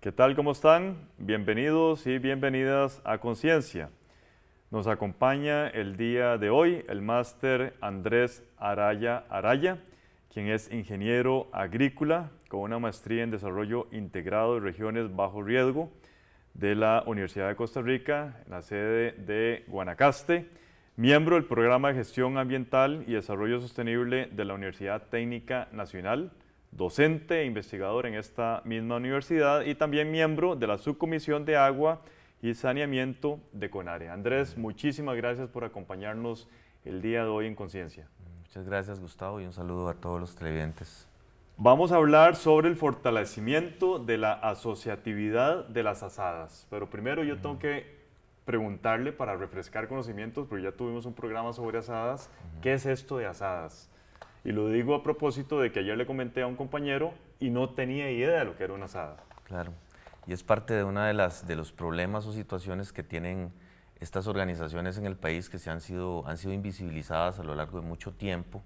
¿Qué tal? ¿Cómo están? Bienvenidos y bienvenidas a Conciencia. Nos acompaña el día de hoy el máster Andrés Araya Araya, quien es ingeniero agrícola con una maestría en desarrollo integrado de regiones bajo riesgo de la Universidad de Costa Rica, en la sede de Guanacaste, miembro del programa de gestión ambiental y desarrollo sostenible de la Universidad Técnica Nacional, docente e investigador en esta misma universidad y también miembro de la Subcomisión de Agua y Saneamiento de CONARE. Andrés, muchísimas gracias por acompañarnos el día de hoy en Conciencia. Muchas gracias Gustavo y un saludo a todos los televidentes. Vamos a hablar sobre el fortalecimiento de la asociatividad de las asadas, pero primero yo tengo que preguntarle para refrescar conocimientos, porque ya tuvimos un programa sobre asadas, ¿qué es esto de asadas? Y lo digo a propósito de que ayer le comenté a un compañero y no tenía idea de lo que era una asada. Claro. Y es parte de una de las de los problemas o situaciones que tienen estas organizaciones en el país que se han sido han sido invisibilizadas a lo largo de mucho tiempo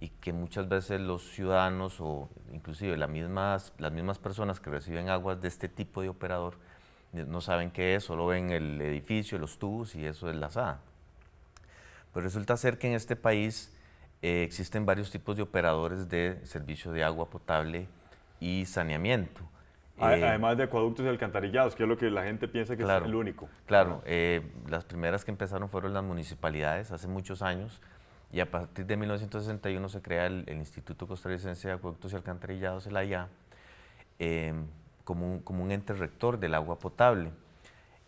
y que muchas veces los ciudadanos o inclusive las mismas, las mismas personas que reciben aguas de este tipo de operador eh, no saben qué es, solo ven el edificio, los tubos y eso es la asada. Pero pues resulta ser que en este país eh, existen varios tipos de operadores de servicio de agua potable y saneamiento. Eh, además de acueductos y alcantarillados, que es lo que la gente piensa que es el único. Claro, eh, las primeras que empezaron fueron las municipalidades hace muchos años y a partir de 1961 se crea el, Instituto Costarricense de Acueductos y Alcantarillados, el AIA, em, como, un, como, un, ente rector del agua potable.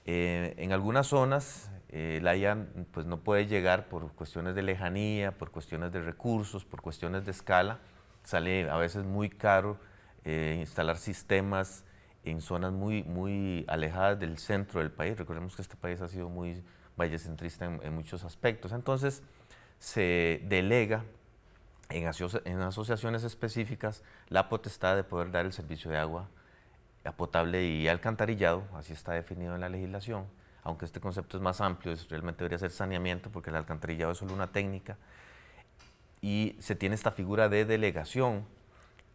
en algunas zonas eh, la pues, no puede llegar por cuestiones de lejanía, por cuestiones de recursos, por cuestiones de escala. Sale a veces muy caro eh, instalar sistemas en zonas muy, muy alejadas del centro del país. Recordemos que este país ha sido muy vallecentrista en, muchos aspectos. Entonces, se delega en, en, asociaciones específicas la potestad de poder dar el servicio de agua potable y alcantarillado, así está definido en la legislación aunque este concepto es más amplio, realmente debería ser saneamiento porque el alcantarillado es solo una técnica. Y se tiene esta figura de delegación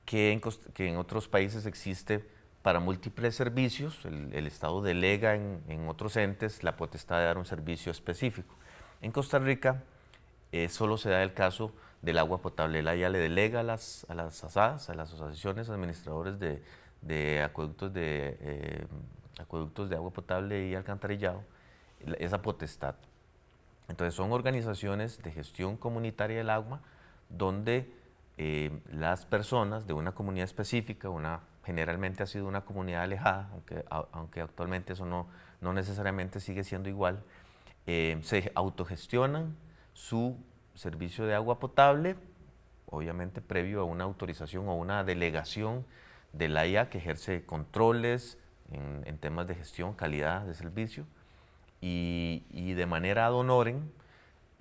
que en, que en otros países existe para múltiples servicios. El, Estado delega en, otros entes la potestad de dar un servicio específico. En Costa Rica eh, solo se da el caso del agua potable. La ya le delega a las, a ASAS, a las asociaciones administradores de, de acueductos de eh, acueductos de agua potable y alcantarillado, esa potestad. Entonces son organizaciones de gestión comunitaria del agua donde eh, las personas de una comunidad específica, una, generalmente ha sido una comunidad alejada, aunque, aunque actualmente eso no, no necesariamente sigue siendo igual, eh, se autogestionan su servicio de agua potable, obviamente previo a una autorización o una delegación de la IA que ejerce controles, en, temas de gestión, calidad de servicio y, de manera ad honorem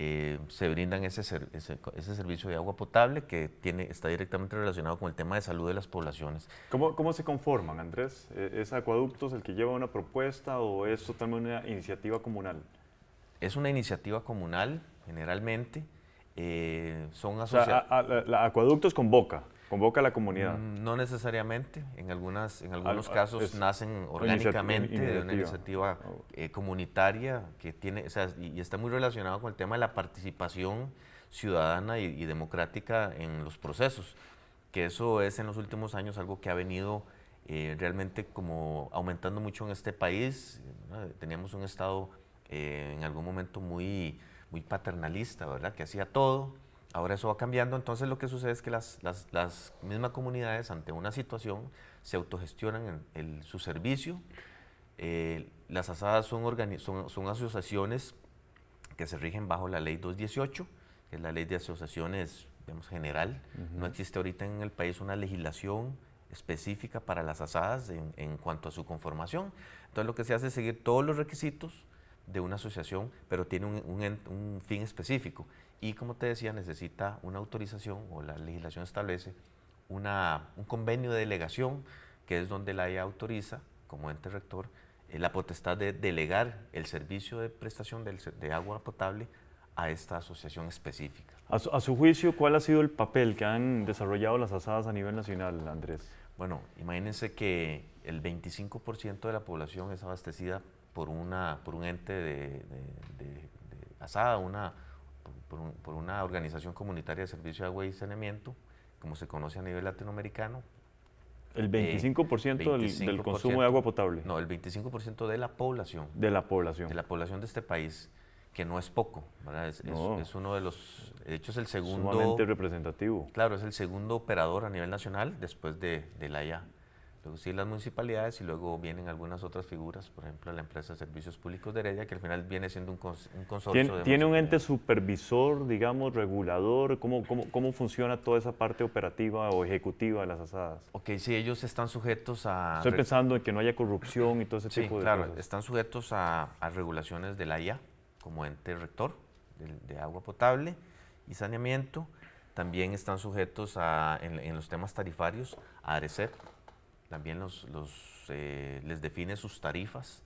eh, se brindan ese, ese, servicio de agua potable que tiene, está directamente relacionado con el tema de salud de las poblaciones. ¿Cómo, cómo se conforman, Andrés? ¿E, ¿Es Acueductos el que lleva una propuesta o es totalmente una iniciativa comunal? Es una iniciativa comunal, generalmente. Eh, son asociados. Acueductos convoca. Convoca a la comunidad. Mm, no necesariamente. En, algunas, en algunos casos nacen orgánicamente de una iniciativa ah, eh, comunitaria que tiene, y, está muy relacionado con el tema de la participación ciudadana y, democrática en los procesos, que eso es en los últimos años algo que ha venido eh, realmente como aumentando mucho en este país. Teníamos un Estado eh, en algún momento muy, muy paternalista, ¿verdad? Que hacía todo Ahora eso va cambiando, entonces lo que sucede es que las, las, las mismas comunidades ante una situación se autogestionan en el, su servicio. Eh, las asadas son, son, son, asociaciones que se rigen bajo la ley 218, que es la ley de asociaciones vemos general. No existe ahorita en el país una legislación específica para las asadas en, en, cuanto a su conformación. Entonces lo que se hace es seguir todos los requisitos de una asociación, pero tiene un, fin específico. Y como te decía, necesita una autorización o la legislación establece una, un convenio de delegación, que es donde la IA e autoriza, como ente rector, eh, la potestad de delegar el servicio de prestación de agua potable a esta asociación específica. A su, a su, juicio, ¿cuál ha sido el papel que han desarrollado las asadas a nivel nacional, Andrés? Bueno, imagínense que el 25% de la población es abastecida por, una, por un ente de, ASADA, una, por, una organización comunitaria de servicio de agua y saneamiento, como se conoce a nivel latinoamericano. El 25%, eh, del, consumo de agua potable. No, el 25% de la población. De la población. De la población de este país, que no es poco, ¿verdad? Es, uno de los, de hecho es el segundo... Sumamente representativo. Claro, es el segundo operador a nivel nacional después de, de la IA. Luego sí las municipalidades y luego vienen algunas otras figuras, por ejemplo la empresa de servicios públicos de Heredia, que al final viene siendo un, consorcio. ¿Tiene, un ente supervisor, digamos, regulador? ¿Cómo, ¿Cómo, cómo, funciona toda esa parte operativa o ejecutiva de las asadas? Ok, sí, ellos están sujetos a... Estoy pensando en que no haya corrupción y todo ese tipo de claro, están sujetos a, regulaciones de la IA como ente rector de, agua potable y saneamiento. También están sujetos a, en, los temas tarifarios a ARECEP, también los, eh, les define sus tarifas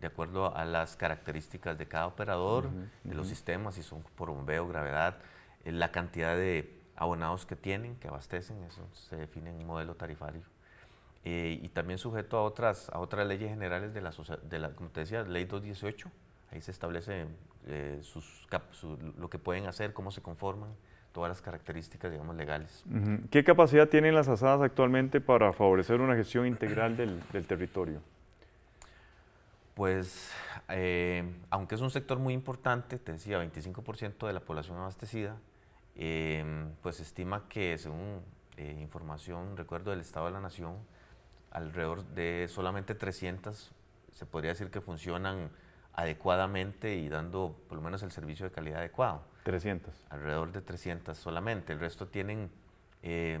de acuerdo a las características de cada operador, de los sistemas, si son por bombeo, gravedad, eh, la cantidad de abonados que tienen, que abastecen, eso se define en un modelo tarifario. Eh, y también sujeto a otras, a otras leyes generales de la, de la como te decía, ley 218, ahí se establece sus, lo que pueden hacer, cómo se conforman, todas las características, digamos, legales. ¿Qué capacidad tienen las asadas actualmente para favorecer una gestión integral del, territorio? Pues, eh, aunque es un sector muy importante, te decía, 25% de la población abastecida, em, pues estima que, según eh, información, recuerdo del Estado de la Nación, alrededor de solamente 300, se podría decir que funcionan adecuadamente y dando por lo menos el servicio de calidad adecuado. 300. Alrededor de 300 solamente. El resto tienen eh,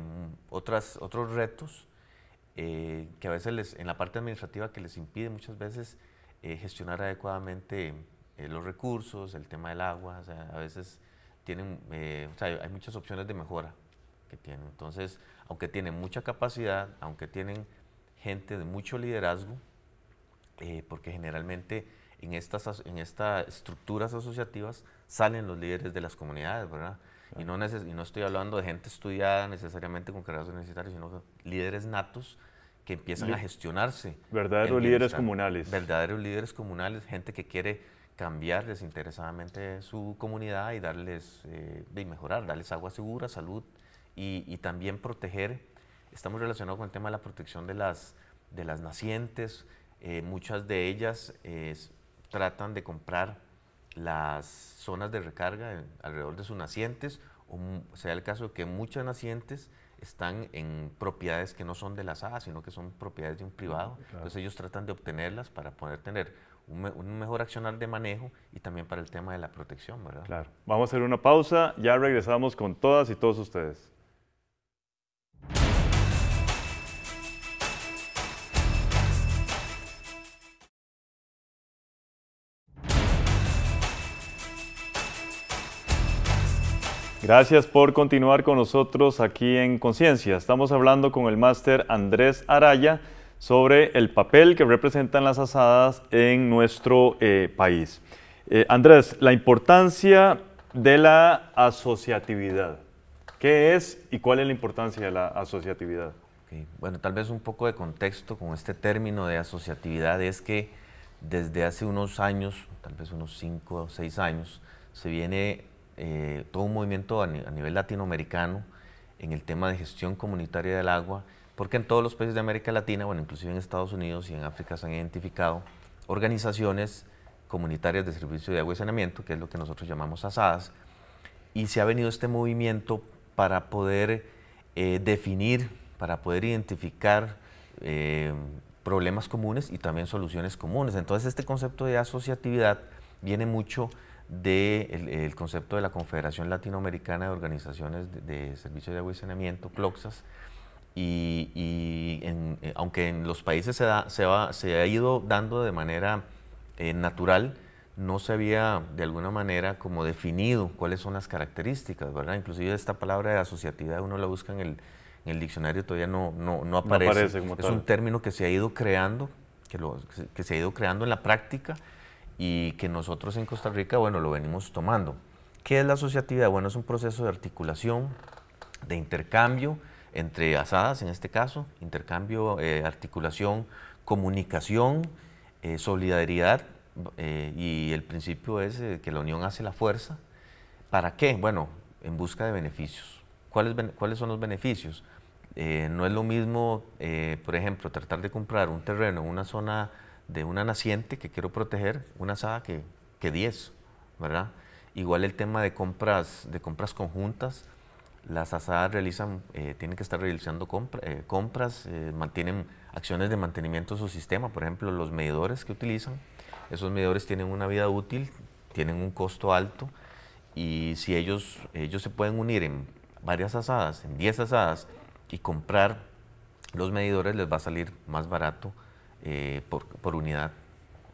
otras, otros retos eh, que a veces les, en la parte administrativa que les impide muchas veces eh, gestionar adecuadamente los recursos, el tema del agua. O sea, a veces tienen, o sea, hay muchas opciones de mejora que tienen. Entonces, aunque tienen mucha capacidad, aunque tienen gente de mucho liderazgo, porque generalmente en estas, en estas estructuras asociativas salen los líderes de las comunidades, ¿verdad? Y, no y no estoy hablando de gente estudiada necesariamente con carreras universitarias, sino líderes natos que empiezan a gestionarse. Verdaderos líderes comunales. Verdaderos líderes comunales, gente que quiere cambiar desinteresadamente su comunidad y darles, eh, y mejorar, darles agua segura, salud y, también proteger. Estamos relacionados con el tema de la protección de las, de las nacientes. Eh, muchas de ellas eh, tratan de comprar las zonas de recarga alrededor de sus nacientes, o sea el caso que muchas nacientes están en propiedades que no son de la SAA, sino que son propiedades de un privado. Entonces ellos tratan de obtenerlas para poder tener un, un, mejor accionar de manejo y también para el tema de la protección, ¿verdad? Claro. Vamos a hacer una pausa, ya regresamos con todas y todos ustedes. Gracias por continuar con nosotros aquí en Conciencia. Estamos hablando con el máster Andrés Araya sobre el papel que representan las asadas en nuestro eh, país. Eh, Andrés, la importancia de la asociatividad. ¿Qué es y cuál es la importancia de la asociatividad? Bueno, tal vez un poco de contexto con este término de asociatividad es que desde hace unos años, tal vez unos 5 o 6 años, se viene eh, todo un movimiento a, nivel latinoamericano en el tema de gestión comunitaria del agua, porque en todos los países de América Latina, bueno, inclusive en Estados Unidos y en África se han identificado organizaciones comunitarias de servicio de agua y saneamiento, que es lo que nosotros llamamos ASADAS, y se ha venido este movimiento para poder eh, definir, para poder identificar eh, problemas comunes y también soluciones comunes. Entonces este concepto de asociatividad viene mucho del de el concepto de la Confederación Latinoamericana de Organizaciones de, Servicio Servicios de Agua y Saneamiento, CLOCSAS, y, eh, aunque en los países se, ha ido dando de manera eh, natural, no se había de alguna manera como definido cuáles son las características, ¿verdad? Inclusive esta palabra de asociatividad uno la busca en el, diccionario todavía no, aparece. es un término que se ha ido creando, que se ha ido creando en la práctica y que nosotros en Costa Rica, bueno, lo venimos tomando. ¿Qué es la asociatividad? Bueno, es un proceso de articulación, de intercambio entre asadas en este caso, intercambio, eh, articulación, comunicación, eh, solidaridad eh, y el principio es que la unión hace la fuerza. ¿Para qué? Bueno, en busca de beneficios. ¿Cuáles, cuáles son los beneficios? no es lo mismo, por ejemplo, tratar de comprar un terreno en una zona de una naciente que quiero proteger, una asada que, que 10, ¿verdad? Igual el tema de compras, de compras conjuntas, las asadas realizan, eh, tienen que estar realizando eh, compras, eh, mantienen acciones de mantenimiento de su sistema, por ejemplo, los medidores que utilizan, esos medidores tienen una vida útil, tienen un costo alto y si ellos, ellos se pueden unir en varias asadas, en 10 asadas y comprar los medidores les va a salir más barato eh, por, por, unidad.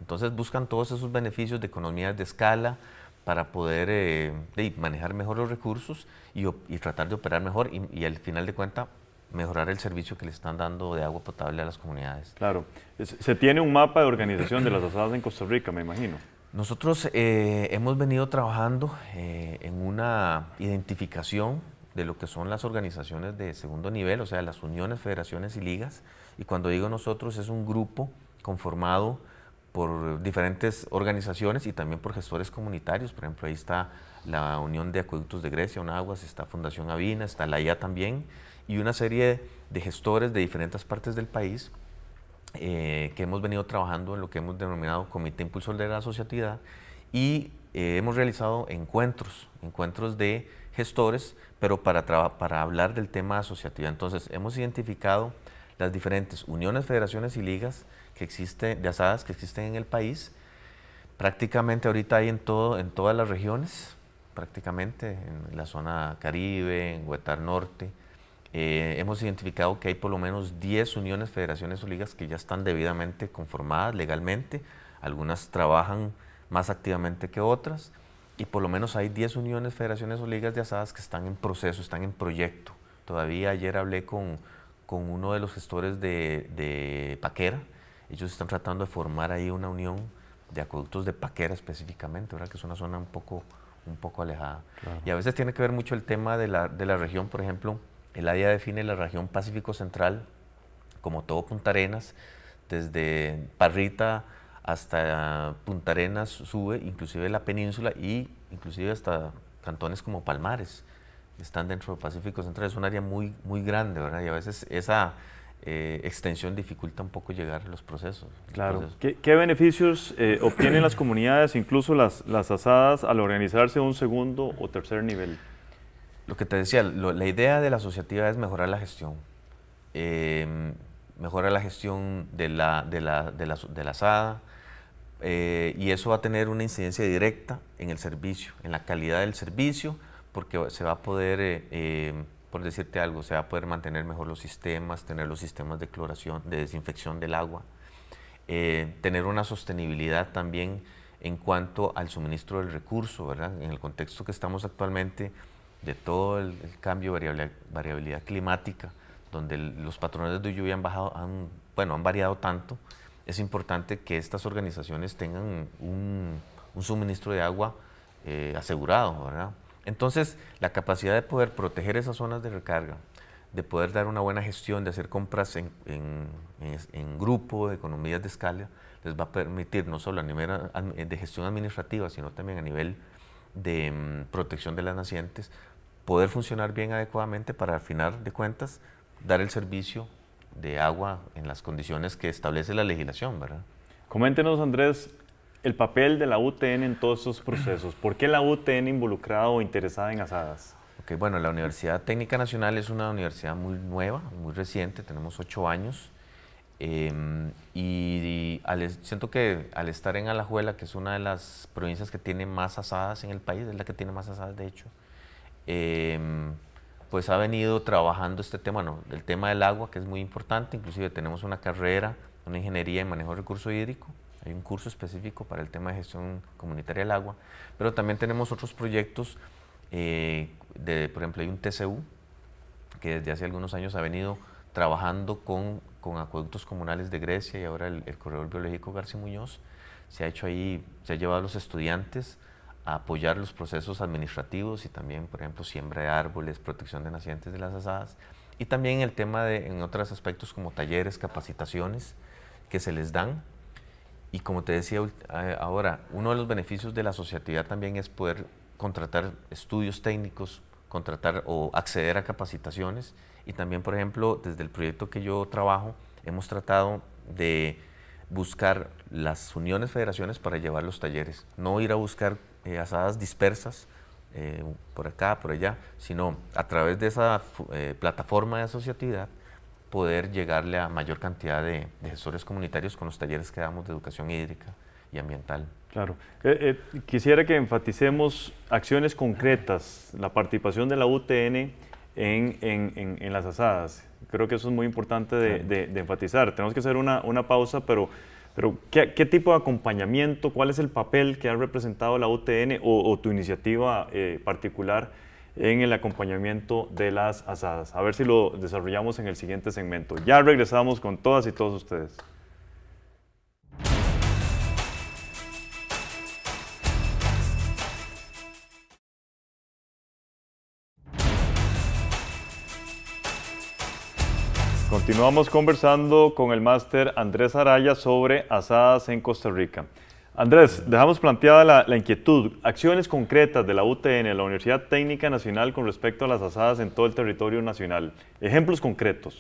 Entonces buscan todos esos beneficios de economías de escala para poder eh, manejar mejor los recursos y, tratar de operar mejor y, al final de cuentas mejorar el servicio que le están dando de agua potable a las comunidades. Claro. Se tiene un mapa de organización de las asadas en Costa Rica, me imagino. Nosotros eh, hemos venido trabajando en una identificación de lo que son las organizaciones de segundo nivel, o sea, las uniones, federaciones y ligas. Y cuando digo nosotros es un grupo conformado por diferentes organizaciones y también por gestores comunitarios. Por ejemplo, ahí está la Unión de Acueductos de Grecia, UNAGUAS, está Fundación Avina, está la IA también, y una serie de gestores de diferentes partes del país eh, que hemos venido trabajando en lo que hemos denominado Comité Impulsor de la Asociatividad y eh, hemos realizado encuentros, encuentros de gestores, pero para, para hablar del tema asociativo. Entonces, hemos identificado las diferentes uniones, federaciones y ligas que existen, de asadas que existen en el país. Prácticamente ahorita hay en, todo, todas las regiones, prácticamente en la zona Caribe, en Huetar Norte. Eh, hemos identificado que hay por lo menos 10 uniones, federaciones o ligas que ya están debidamente conformadas legalmente. Algunas trabajan más activamente que otras y por lo menos hay 10 uniones, federaciones o ligas de asadas que están en proceso, están en proyecto. Todavía ayer hablé con, con uno de los gestores de, Paquera. Ellos están tratando de formar ahí una unión de acueductos de Paquera específicamente, ¿verdad? que es una zona un poco, un poco alejada. Y a veces tiene que ver mucho el tema de la, de la región, por ejemplo, el área define la región Pacífico Central como todo Punta Arenas, desde Parrita hasta Punta Arenas sube, inclusive la península y inclusive hasta cantones como Palmares están dentro del Pacífico Central. Es un área muy, muy grande, ¿verdad? Y a veces esa eh, extensión dificulta un poco llegar a los procesos. Claro. ¿Qué, beneficios eh, obtienen las comunidades, incluso las, las asadas, al organizarse a un segundo o tercer nivel? Lo que te decía, la idea de la asociativa es mejorar la gestión. Em, mejora la gestión de la, de la, de de eh, y eso va a tener una incidencia directa en el servicio, en la calidad del servicio, porque se va a poder, eh, eh, por decirte algo, se va a poder mantener mejor los sistemas, tener los sistemas de cloración, de desinfección del agua, tener una sostenibilidad también en cuanto al suministro del recurso, En el contexto que estamos actualmente de todo el, cambio, variable variabilidad climática, donde los patrones de lluvia han bajado, bueno, han variado tanto, es importante que estas organizaciones tengan un, suministro de agua eh, asegurado, Entonces, la capacidad de poder proteger esas zonas de recarga, de poder dar una buena gestión, de hacer compras en, grupo, de economías de escala, les va a permitir no solo a nivel de gestión administrativa, sino también a nivel de mm, protección de las nacientes, poder funcionar bien adecuadamente para al final de cuentas dar el servicio de agua en las condiciones que establece la legislación, ¿verdad? Coméntenos, Andrés, el papel de la UTN en todos esos procesos. ¿Por qué la UTN involucrada o interesada en asadas? bueno, la Universidad Técnica Nacional es una universidad muy nueva, muy reciente, tenemos ocho años. Em, y, siento que al estar en Alajuela, que es una de las provincias que tiene más asadas en el país, es la que tiene más asadas de hecho, eh, pues ha venido trabajando este tema, no, el tema del agua, que es muy importante, inclusive tenemos una carrera, una ingeniería en manejo de recurso hídrico, hay un curso específico para el tema de gestión comunitaria del agua, pero también tenemos otros proyectos, eh, de, por ejemplo, hay un TCU, que desde hace algunos años ha venido trabajando con, acueductos comunales de Grecia y ahora el, el Corredor Biológico García Muñoz, se ha hecho ahí, se ha llevado a los estudiantes, a apoyar los procesos administrativos y también, por ejemplo, siembra de árboles, protección de nacientes de las asadas y también el tema de, en otros aspectos como talleres, capacitaciones que se les dan. Y como te decía ahora, uno de los beneficios de la asociatividad también es poder contratar estudios técnicos, contratar o acceder a capacitaciones. Y también, por ejemplo, desde el proyecto que yo trabajo, hemos tratado de buscar las uniones, federaciones para llevar los talleres, no ir a buscar eh, asadas dispersas eh, por acá, por allá, sino a través de esa eh, plataforma de asociatividad poder llegarle a mayor cantidad de, de, gestores comunitarios con los talleres que damos de educación hídrica y ambiental. Claro. quisiera que enfaticemos acciones concretas, la participación de la UTN en, en, en, las asadas. Creo que eso es muy importante de, de enfatizar. Tenemos que hacer una, una pausa, pero pero, ¿qué, tipo de acompañamiento, cuál es el papel que ha representado la OTN o, tu iniciativa eh, particular en el acompañamiento de las asadas? A ver si lo desarrollamos en el siguiente segmento. Ya regresamos con todas y todos ustedes. Continuamos conversando con el máster Andrés Araya sobre asadas en Costa Rica. Andrés, dejamos planteada la, inquietud, acciones concretas de la UTN, la Universidad Técnica Nacional, con respecto a las asadas en todo el territorio nacional. Ejemplos concretos.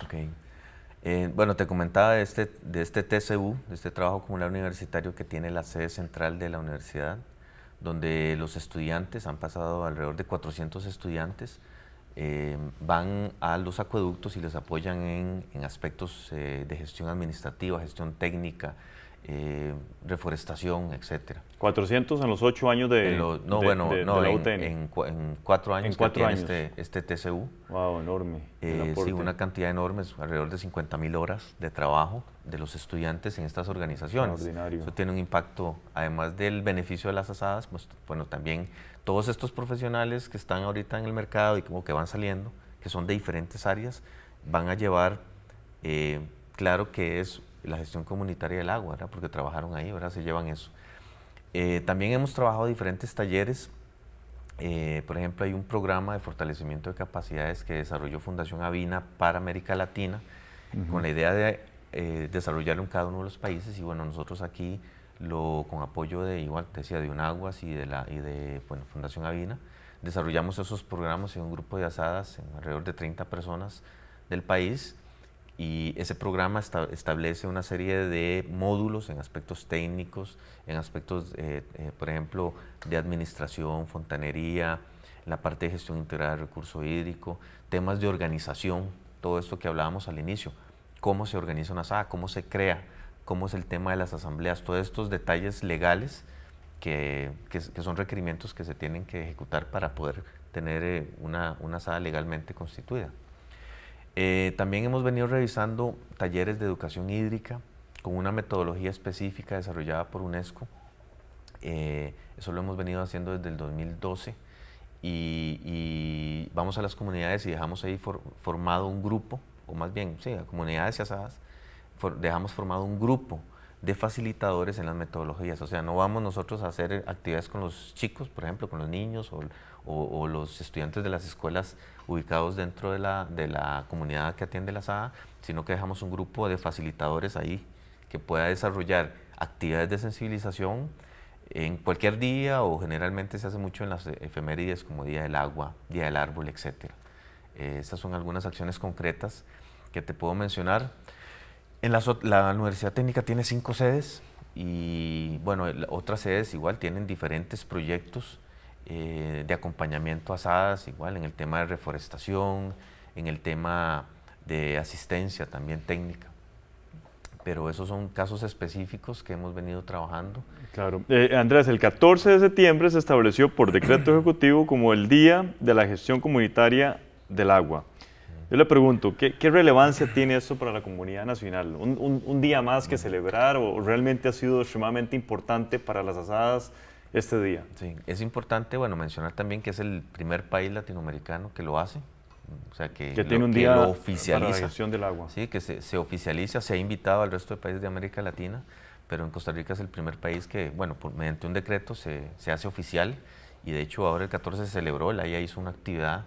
Eh, bueno, te comentaba de este, de este TCU, de este trabajo comunal universitario que tiene la sede central de la universidad, donde los estudiantes, han pasado alrededor de 400 estudiantes, eh, van a los acueductos y les apoyan en, aspectos eh, de gestión administrativa, gestión técnica, eh, reforestación, etcétera. 400 en los ocho años de, no, bueno, la En, en, cuatro años cuatro este, TCU. Este wow, enorme. sí, una cantidad enorme, alrededor de 50 mil horas de trabajo de los estudiantes en estas organizaciones. Eso tiene un impacto, además del beneficio de las asadas, pues bueno, también todos estos profesionales que están ahorita en el mercado y como que van saliendo, que son de diferentes áreas, van a llevar, eh, claro que es la gestión comunitaria del agua, porque trabajaron ahí, ¿verdad? se llevan eso. Eh, también hemos trabajado diferentes talleres, eh, por ejemplo hay un programa de fortalecimiento de capacidades que desarrolló Fundación Avina para América Latina, con la idea de desarrollarlo en cada uno de los países y bueno, nosotros aquí con apoyo de, igual te decía, de UNAGUAS y de, la, y de Fundación Avina, desarrollamos esos programas en un grupo de asadas, en alrededor de 30 personas del país, y ese programa establece una serie de módulos en aspectos técnicos, en aspectos, eh, eh, por ejemplo, de administración, fontanería, la parte de gestión integral de recurso hídrico, temas de organización, todo esto que hablábamos al inicio, cómo se organiza una asada, cómo se crea cómo es el tema de las asambleas, todos estos detalles legales que, que, son requerimientos que se tienen que ejecutar para poder tener eh, una, una legalmente constituida. Eh, también hemos venido revisando talleres de educación hídrica con una metodología específica desarrollada por UNESCO. Eh, eso lo hemos venido haciendo desde el 2012 y, y vamos a las comunidades y dejamos ahí formado un grupo, o más bien, sí, a comunidades y asadas, dejamos formado un grupo de facilitadores en las metodologías. O sea, no vamos nosotros a hacer eh, actividades con los chicos, por ejemplo, con los niños o, los estudiantes de las escuelas ubicados dentro de la, comunidad que atiende la SAA, sino que dejamos un grupo de facilitadores ahí que pueda desarrollar actividades de sensibilización en cualquier día o generalmente se hace mucho en las efemérides como Día del Agua, Día del Árbol, etc. Eh, esas son algunas acciones concretas que te puedo mencionar. En la, Universidad Técnica tiene cinco sedes y bueno, otras sedes igual tienen diferentes proyectos eh, de acompañamiento a SADAS, igual en el tema de reforestación, en el tema de asistencia también técnica. Pero esos son casos específicos que hemos venido trabajando. Claro. Eh, Andrés, el 14 de septiembre se estableció por decreto ejecutivo como el Día de la Gestión Comunitaria del Agua. Yo le pregunto, ¿qué, relevancia tiene esto para la comunidad nacional? ¿Un, día más que celebrar o realmente ha sido extremadamente importante para las asadas este día? Sí, es importante, bueno, mencionar también que es el primer país latinoamericano que lo hace. O sea, que, un día la del agua. Sí, que se, oficializa, se ha invitado al resto de países de América Latina, pero en Costa Rica es el primer país que, bueno, por, mediante un decreto se, se hace oficial y de hecho ahora el 14 se celebró, la IA hizo una actividad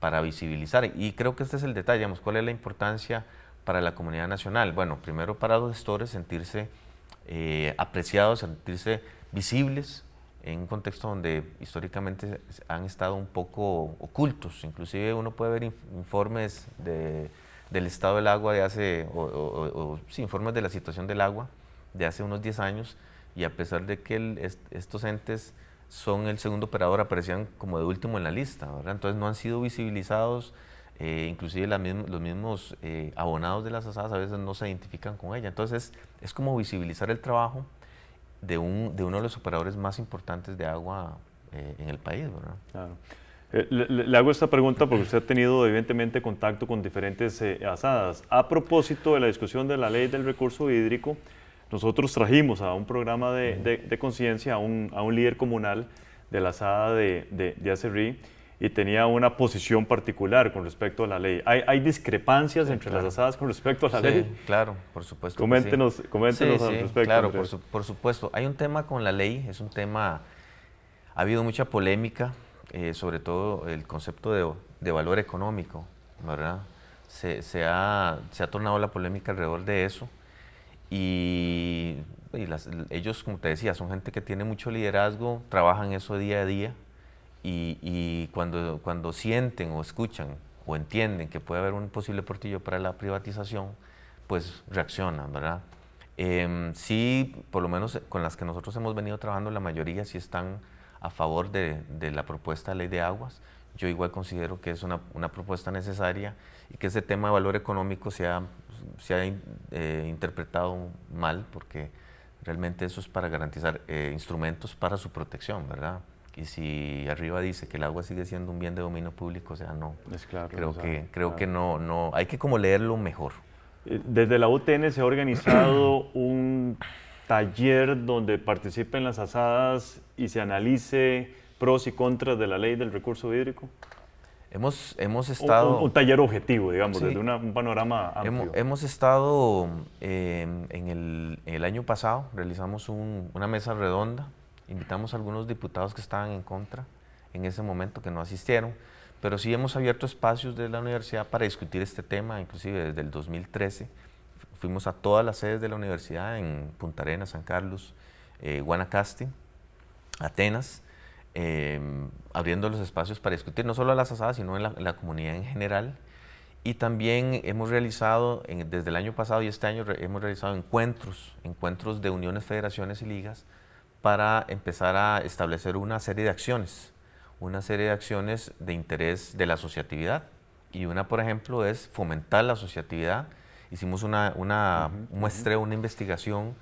para visibilizar. Y creo que este es el detalle, cuál es la importancia para la comunidad nacional. Bueno, primero para los gestores sentirse eh, apreciados, sentirse visibles en un contexto donde históricamente han estado un poco ocultos. Inclusive uno puede ver informes del estado del agua de hace, o, informes de la situación del agua de hace unos 10 años, y a pesar de que estos entes son el segundo operador, aparecían como de último en la lista, ¿verdad? Entonces no han sido visibilizados, eh, inclusive los mismos eh, abonados de las asadas a veces no se identifican con ella. Entonces es, como visibilizar el trabajo de, un, de uno de los operadores más importantes de agua eh, en el país, ¿verdad? Claro. Le, le, hago esta pregunta porque usted ha tenido evidentemente contacto con diferentes asadas. A propósito de la discusión de la ley del recurso hídrico, nosotros trajimos a un programa de, conciencia a un, líder comunal de la asada de, de, y tenía una posición particular con respecto a la ley. Hay, discrepancias entre las asadas con respecto a la ley. Claro, por supuesto. Coméntenos, al respecto. Claro, por, supuesto. Hay un tema con la ley, es un tema, ha habido mucha polémica, eh, sobre todo el concepto de, valor económico, ¿verdad? se ha tornado la polémica alrededor de eso. Y, ellos, como te decía, son gente que tiene mucho liderazgo, trabajan eso día a día y, cuando, cuando sienten o escuchan o entienden que puede haber un posible portillo para la privatización, pues reaccionan, ¿verdad? Em, sí, por lo menos con las que nosotros hemos venido trabajando, la mayoría sí están a favor de, la propuesta de ley de aguas. Yo igual considero que es una, una, propuesta necesaria y que ese tema de valor económico sea se ha eh, interpretado mal porque realmente eso es para garantizar eh, instrumentos para su protección, ¿verdad? Y si arriba dice que el agua sigue siendo un bien de dominio público, o sea, no. Es claro. Creo, que, creo que no, no, hay que como leerlo mejor. Eh, desde la UTN se ha organizado un taller donde participen las asadas y se analice pros y contras de la ley del recurso hídrico. Hemos, hemos estado... Un, taller objetivo, digamos, desde un panorama amplio. Hemos, estado, em, en el, año pasado, realizamos una mesa redonda, invitamos a algunos diputados que estaban en contra en ese momento, que no asistieron, pero sí hemos abierto espacios de la universidad para discutir este tema, inclusive desde el 2013. Fuimos a todas las sedes de la universidad en Punta Arenas, San Carlos, eh, Guanacaste, Atenas, Em, abriendo los espacios para discutir, no solo a las asadas, sino en la, comunidad en general. Y también hemos realizado, desde el año pasado y este año, hemos realizado encuentros, encuentros de uniones, federaciones y ligas para empezar a establecer una serie de acciones, una serie de acciones de interés de la asociatividad. Y una, por ejemplo, es fomentar la asociatividad. Hicimos una, una muestra, una investigación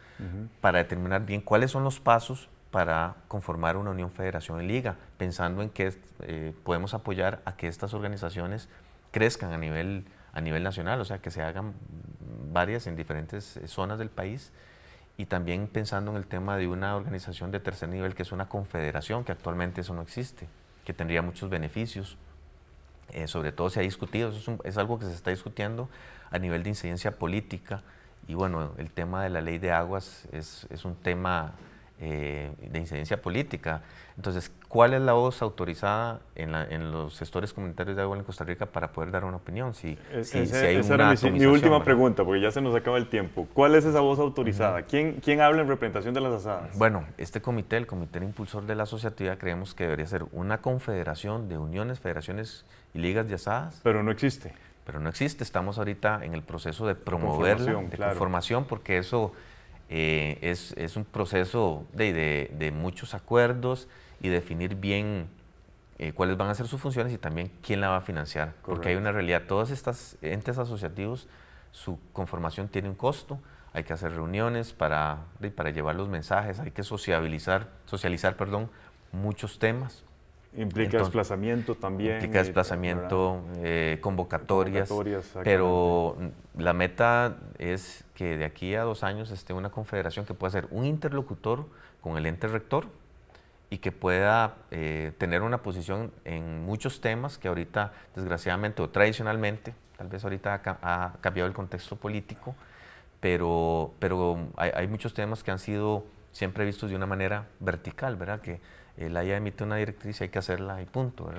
para determinar bien cuáles son los pasos para conformar una unión federación y liga, pensando en que eh, podemos apoyar a que estas organizaciones crezcan a nivel, a nivel nacional, o sea, que se hagan varias en diferentes eh, zonas del país y también pensando en el tema de una organización de tercer nivel que es una confederación, que actualmente eso no existe, que tendría muchos beneficios. Eh, sobre todo se ha discutido, es, es, algo que se está discutiendo a nivel de incidencia política y bueno, el tema de la ley de aguas es, es un tema eh, de incidencia política. Entonces, ¿cuál es la voz autorizada en, los gestores comunitarios de agua en Costa Rica para poder dar una opinión? Si, e-, es, si, hay mi, última pregunta, porque ya se nos acaba el tiempo. ¿Cuál es esa voz autorizada? ¿Quién, ¿Quién habla en representación de las asadas? Bueno, este comité, el Comité Impulsor de la asociativa creemos que debería ser una confederación de uniones, federaciones y ligas de asadas. Pero no existe. Pero no existe. Estamos ahorita en el proceso de promoverla, de conformación, porque eso eh, es, un proceso de, muchos acuerdos y definir bien eh, cuáles van a ser sus funciones y también quién la va a financiar. Porque hay una realidad, todos estos entes asociativos, su conformación tiene un costo, hay que hacer reuniones para, para llevar los mensajes, hay que sociabilizar, socializar perdón, muchos temas. Implica desplazamiento también. Implica desplazamiento, eh, convocatorias, pero la meta es que de aquí a dos años esté una confederación que pueda ser un interlocutor con el ente rector y que pueda eh, tener una posición en muchos temas que ahorita, desgraciadamente o tradicionalmente, tal vez ahorita ha, cambiado el contexto político, pero, pero hay, hay muchos temas que han sido siempre vistos de una manera vertical, ¿verdad? Que, el eh, IA emite una directriz y hay que hacerla y punto.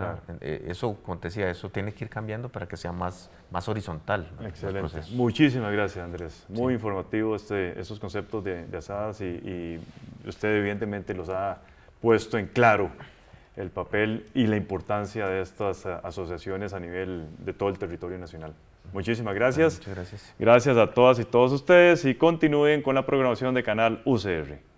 Eh, eso, como te decía, eso tiene que ir cambiando para que sea más, más horizontal. Excelente. Muchísimas gracias, Andrés. Muy informativo este, estos conceptos de, asadas y, usted evidentemente los ha puesto en claro el papel y la importancia de estas eh, asociaciones a nivel de todo el territorio nacional. Muchísimas gracias. muchas gracias. Gracias a todas y todos ustedes y continúen con la programación de Canal UCR.